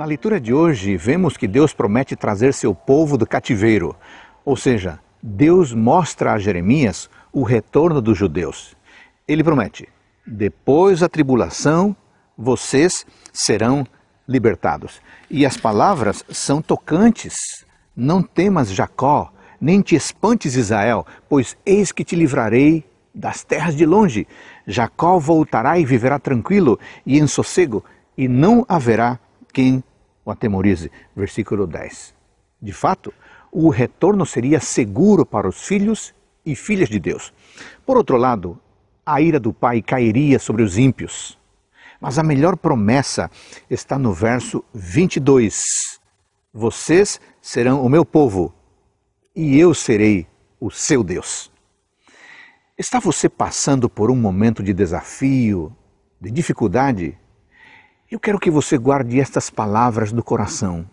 Na leitura de hoje, vemos que Deus promete trazer seu povo do cativeiro, ou seja, Deus mostra a Jeremias o retorno dos judeus. Ele promete: depois da tribulação, vocês serão libertados. E as palavras são tocantes. Não temas Jacó, nem te espantes Israel, pois eis que te livrarei das terras de longe. Jacó voltará e viverá tranquilo e em sossego, e não haverá quem o atemorize. Versículo 10. De fato, o retorno seria seguro para os filhos e filhas de Deus. Por outro lado, a ira do Pai cairia sobre os ímpios. Mas a melhor promessa está no verso 22. Vocês serão o meu povo e eu serei o seu Deus. Está você passando por um momento de desafio, de dificuldade? Eu quero que você guarde estas palavras do coração.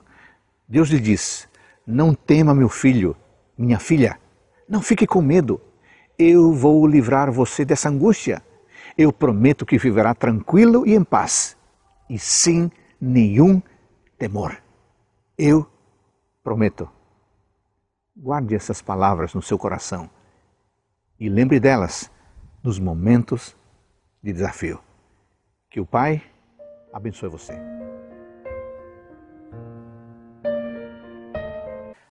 Deus lhe diz: Não tema, meu filho, minha filha, não fique com medo. Eu vou livrar você dessa angústia. Eu prometo que viverá tranquilo e em paz, e sem nenhum temor. Eu prometo. Guarde essas palavras no seu coração e lembre delas nos momentos de desafio. Que o Pai abençoe você.